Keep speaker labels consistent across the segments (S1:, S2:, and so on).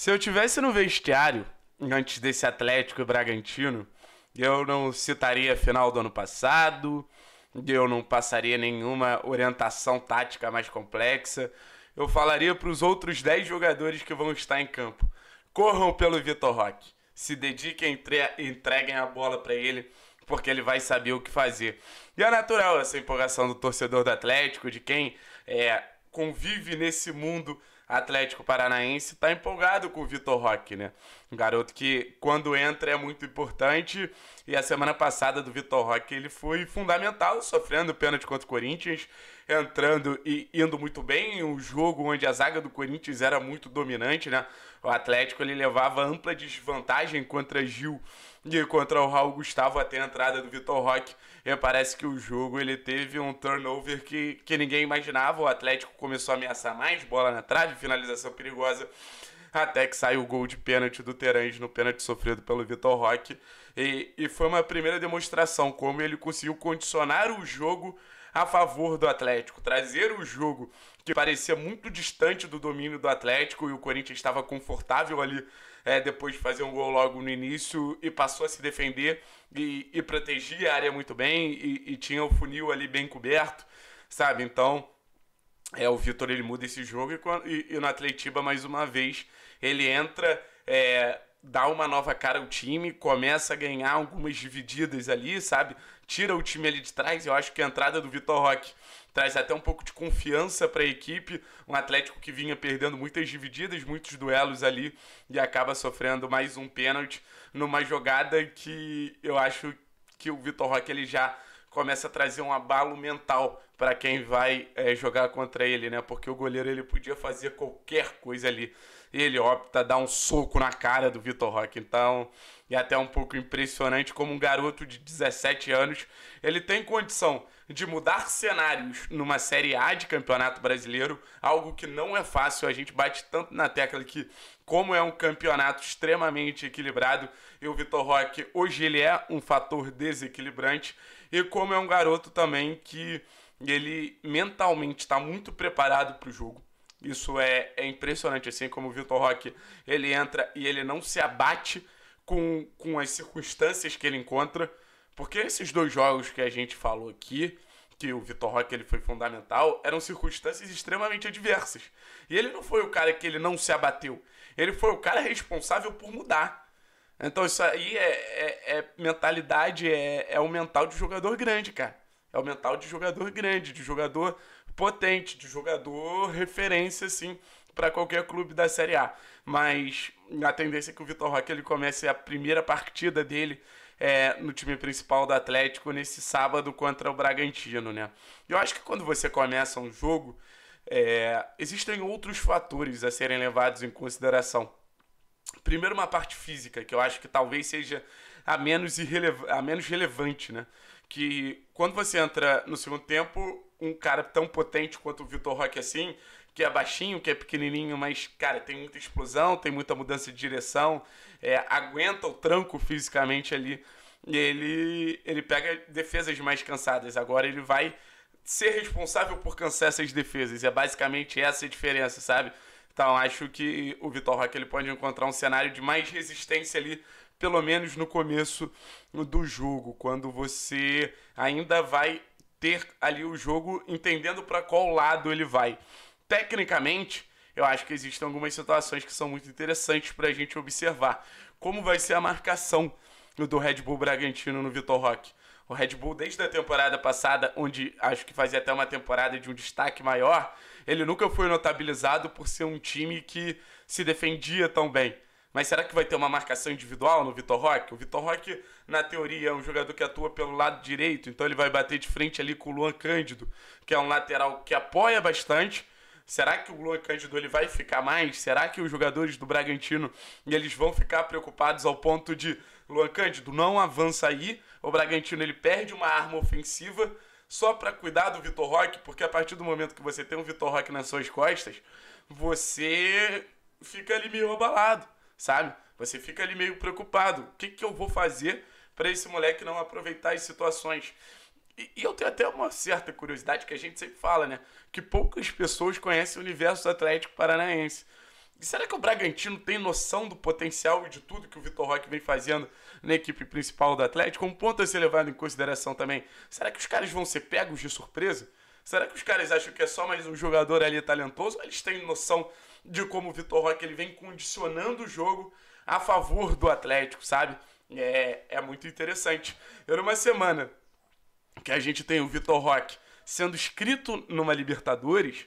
S1: Se eu tivesse no vestiário antes desse Atlético e Bragantino, eu não citaria a final do ano passado, eu não passaria nenhuma orientação tática mais complexa. Eu falaria para os outros 10 jogadores que vão estar em campo: corram pelo Vitor Roque, se dediquem, entreguem a bola para ele, porque ele vai saber o que fazer. E é natural essa empolgação do torcedor do Atlético, de quem é, convive nesse mundo Atlético Paranaense, está empolgado com o Vitor Roque, né? Um garoto que, quando entra, é muito importante. E a semana passada do Vitor Roque, ele foi fundamental, sofrendo pênalti contra o Corinthians, entrando e indo muito bem. Um jogo onde a zaga do Corinthians era muito dominante, né? O Atlético ele levava ampla desvantagem contra Gil e contra o Raul Gustavo até a entrada do Vitor Roque. E parece que o jogo ele teve um turnover que, que ninguém imaginava. O Atlético começou a ameaçar mais bola na trave, finalização perigosa. Até que saiu o gol de pênalti do Terange no pênalti sofrido pelo Vitor Roque. E, e foi uma primeira demonstração como ele conseguiu condicionar o jogo a favor do Atlético, trazer o jogo que parecia muito distante do domínio do Atlético e o Corinthians estava confortável ali é, depois de fazer um gol logo no início e passou a se defender e, e protegia a área muito bem e, e tinha o funil ali bem coberto, sabe? Então é o Vitor ele muda esse jogo e, e, e no Atletiba mais uma vez ele entra é, dá uma nova cara ao time, começa a ganhar algumas divididas ali, sabe? Tira o time ali de trás. Eu acho que a entrada do Vitor Roque traz até um pouco de confiança para a equipe. Um Atlético que vinha perdendo muitas divididas, muitos duelos ali e acaba sofrendo mais um pênalti numa jogada que eu acho que o Vitor Roque ele já começa a trazer um abalo mental para quem vai é, jogar contra ele, né? Porque o goleiro ele podia fazer qualquer coisa ali. Ele opta dar um soco na cara do Vitor Roque. Então, é até um pouco impressionante como um garoto de 17 anos, ele tem condição de mudar cenários numa Série A de Campeonato Brasileiro, algo que não é fácil. A gente bate tanto na tecla que, como é um campeonato extremamente equilibrado, e o Vitor Roque hoje ele é um fator desequilibrante, e como é um garoto também que e ele mentalmente está muito preparado para o jogo. Isso é, é impressionante, assim como o Vitor Roque, ele entra e ele não se abate com, com as circunstâncias que ele encontra, porque esses dois jogos que a gente falou aqui, que o Vitor Roque ele foi fundamental, eram circunstâncias extremamente adversas. E ele não foi o cara que ele não se abateu, ele foi o cara responsável por mudar. Então isso aí é, é, é mentalidade, é, é o mental de jogador grande, cara. É o mental de jogador grande, de jogador potente, de jogador referência, assim, para qualquer clube da Série A. Mas a tendência é que o Vitor Roque ele comece a primeira partida dele é, no time principal do Atlético nesse sábado contra o Bragantino, né? Eu acho que quando você começa um jogo, é, existem outros fatores a serem levados em consideração. Primeiro, uma parte física, que eu acho que talvez seja a menos, a menos relevante, né? que quando você entra no segundo tempo, um cara tão potente quanto o Vitor Roque assim, que é baixinho, que é pequenininho, mas, cara, tem muita explosão, tem muita mudança de direção, é, aguenta o tranco fisicamente ali. E ele, ele pega defesas mais cansadas. Agora ele vai ser responsável por cansar essas defesas. É basicamente essa a diferença, sabe? Então acho que o Vitor Roque ele pode encontrar um cenário de mais resistência ali pelo menos no começo do jogo, quando você ainda vai ter ali o jogo entendendo para qual lado ele vai. Tecnicamente, eu acho que existem algumas situações que são muito interessantes para a gente observar. Como vai ser a marcação do Red Bull Bragantino no Vitor Roque? O Red Bull, desde a temporada passada, onde acho que fazia até uma temporada de um destaque maior, ele nunca foi notabilizado por ser um time que se defendia tão bem. Mas será que vai ter uma marcação individual no Vitor Roque? O Vitor Roque, na teoria, é um jogador que atua pelo lado direito, então ele vai bater de frente ali com o Luan Cândido, que é um lateral que apoia bastante. Será que o Luan Cândido ele vai ficar mais? Será que os jogadores do Bragantino eles vão ficar preocupados ao ponto de Luan Cândido não avança aí? O Bragantino ele perde uma arma ofensiva só para cuidar do Vitor Roque, porque a partir do momento que você tem um Vitor Roque nas suas costas, você fica ali meio abalado sabe? Você fica ali meio preocupado. O que, que eu vou fazer para esse moleque não aproveitar as situações? E, e eu tenho até uma certa curiosidade que a gente sempre fala, né? Que poucas pessoas conhecem o universo do Atlético Paranaense. E será que o Bragantino tem noção do potencial e de tudo que o Vitor Roque vem fazendo na equipe principal do Atlético? Um ponto a ser levado em consideração também. Será que os caras vão ser pegos de surpresa? Será que os caras acham que é só mais um jogador ali talentoso? Ou eles têm noção de como o Vitor Roque ele vem condicionando o jogo a favor do Atlético, sabe? É, é muito interessante. Era numa semana que a gente tem o Vitor Roque sendo escrito numa Libertadores,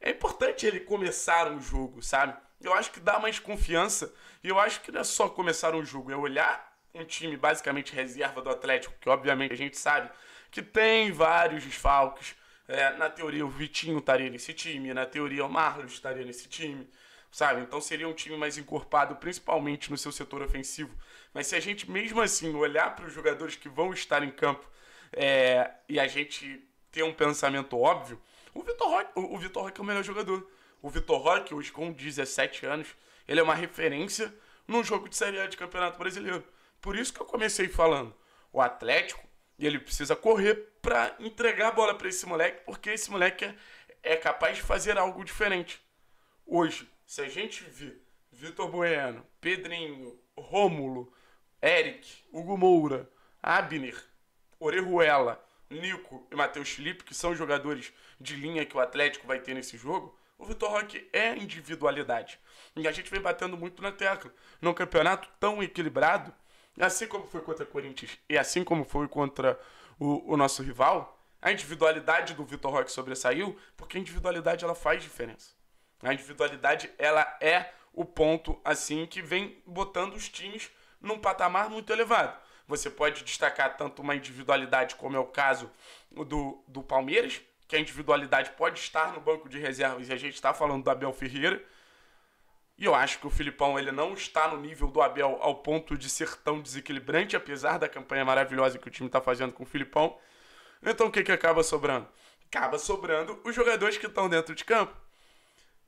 S1: é importante ele começar um jogo, sabe? Eu acho que dá mais confiança. E eu acho que não é só começar um jogo, é olhar um time basicamente reserva do Atlético, que obviamente a gente sabe que tem vários desfalques, é, na teoria, o Vitinho estaria nesse time. Na teoria, o Marlos estaria nesse time. Sabe? Então seria um time mais encorpado, principalmente no seu setor ofensivo. Mas se a gente mesmo assim olhar para os jogadores que vão estar em campo é, e a gente ter um pensamento óbvio, o Vitor Roque, o, o Vitor Roque é o melhor jogador. O Vitor Roque, hoje com 17 anos, ele é uma referência num jogo de Série A de Campeonato Brasileiro. Por isso que eu comecei falando. O Atlético e ele precisa correr para entregar a bola para esse moleque, porque esse moleque é, é, capaz de fazer algo diferente. Hoje, se a gente vê Vitor Bueno, Pedrinho, Rômulo, Eric, Hugo Moura, Abner, Orejuela, Nico e Matheus Felipe, que são jogadores de linha que o Atlético vai ter nesse jogo, o Vitor Roque é individualidade. E a gente vem batendo muito na tecla. Num campeonato tão equilibrado, assim como foi contra o Corinthians e assim como foi contra o, o nosso rival, a individualidade do Vitor Roque sobressaiu, porque a individualidade ela faz diferença. A individualidade ela é o ponto assim que vem botando os times num patamar muito elevado. Você pode destacar tanto uma individualidade, como é o caso do, do Palmeiras, que a individualidade pode estar no banco de reservas, e a gente está falando do Abel Ferreira, e eu acho que o Filipão ele não está no nível do Abel ao ponto de ser tão desequilibrante, apesar da campanha maravilhosa que o time está fazendo com o Filipão. Então o que, que acaba sobrando? Acaba sobrando os jogadores que estão dentro de campo.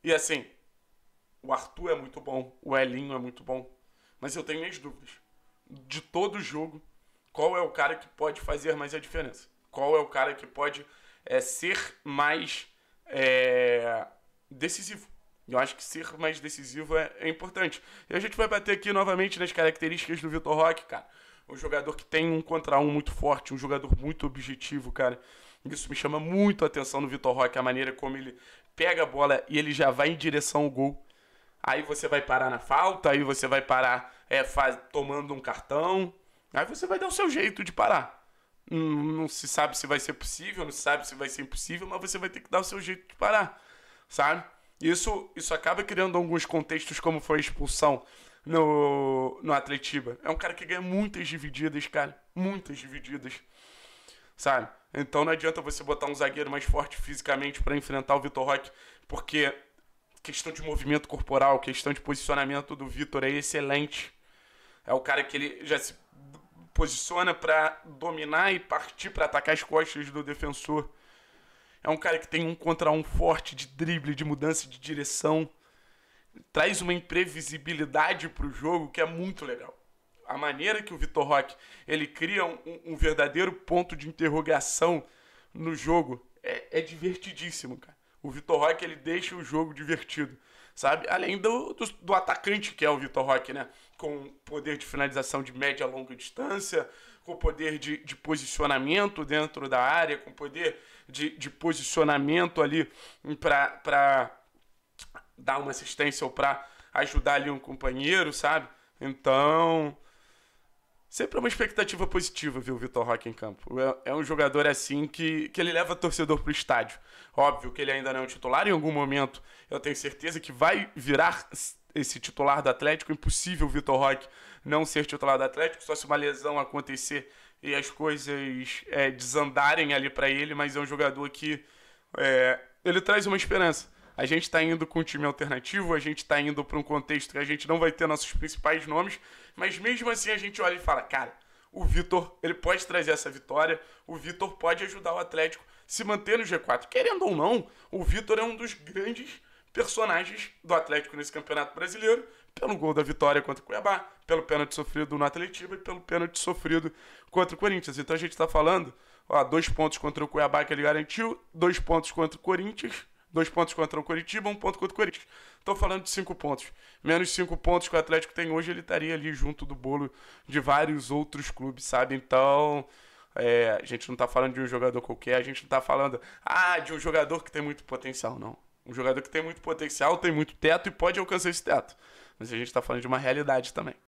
S1: E assim, o Arthur é muito bom, o Elinho é muito bom. Mas eu tenho minhas dúvidas. De todo jogo, qual é o cara que pode fazer mais a diferença? Qual é o cara que pode é, ser mais é, decisivo? Eu acho que ser mais decisivo é, é importante. E a gente vai bater aqui novamente nas características do Vitor Roque, cara. Um jogador que tem um contra um muito forte, um jogador muito objetivo, cara. Isso me chama muito a atenção no Vitor Roque, a maneira como ele pega a bola e ele já vai em direção ao gol. Aí você vai parar na falta, aí você vai parar é, faz, tomando um cartão. Aí você vai dar o seu jeito de parar. Não, não, se sabe se vai ser possível, não se sabe se vai ser impossível, mas você vai ter que dar o seu jeito de parar, sabe? Isso, isso acaba criando alguns contextos, como foi a expulsão no, no Atletiba. É um cara que ganha muitas divididas, cara. Muitas divididas. Sabe? Então não adianta você botar um zagueiro mais forte fisicamente para enfrentar o Vitor Roque, porque questão de movimento corporal, questão de posicionamento do Vitor é excelente. É o cara que ele já se posiciona para dominar e partir para atacar as costas do defensor. É um cara que tem um contra um forte de drible, de mudança de direção. Traz uma imprevisibilidade para o jogo que é muito legal. A maneira que o Vitor Roque ele cria um, um, verdadeiro ponto de interrogação no jogo é, é divertidíssimo, cara. O Vitor Roque ele deixa o jogo divertido, sabe? Além do, do, do atacante que é o Vitor Roque, né? Com poder de finalização de média a longa distância, com poder de, de posicionamento dentro da área, com poder de, de posicionamento ali para dar uma assistência ou para ajudar ali um companheiro, sabe? Então, sempre é uma expectativa positiva ver o Vitor Roque em campo. É, é um jogador assim que, que ele leva torcedor pro estádio. Óbvio que ele ainda não é um titular, em algum momento eu tenho certeza que vai virar esse titular do Atlético. Impossível o Vitor Roque não ser titular do Atlético, só se uma lesão acontecer e as coisas é, desandarem ali para ele, mas é um jogador que é, ele traz uma esperança. A gente está indo com um time alternativo, a gente está indo para um contexto que a gente não vai ter nossos principais nomes, mas mesmo assim a gente olha e fala, cara, o Vitor ele pode trazer essa vitória, o Vitor pode ajudar o Atlético se manter no G4. Querendo ou não, o Vitor é um dos grandes personagens do Atlético nesse Campeonato Brasileiro, pelo gol da vitória contra o Cuiabá, pelo pênalti sofrido no Atletiba e pelo pênalti sofrido contra o Corinthians. Então a gente está falando, ó, dois pontos contra o Cuiabá que ele garantiu, dois pontos contra o Corinthians, dois pontos contra o Coritiba, um ponto contra o Corinthians. Estou falando de cinco pontos. Menos cinco pontos que o Atlético tem hoje, ele estaria ali junto do bolo de vários outros clubes, sabe? Então. É, a gente não está falando de um jogador qualquer, a gente não está falando ah, de um jogador que tem muito potencial, não. Um jogador que tem muito potencial, tem muito teto e pode alcançar esse teto. Mas a gente está falando de uma realidade também.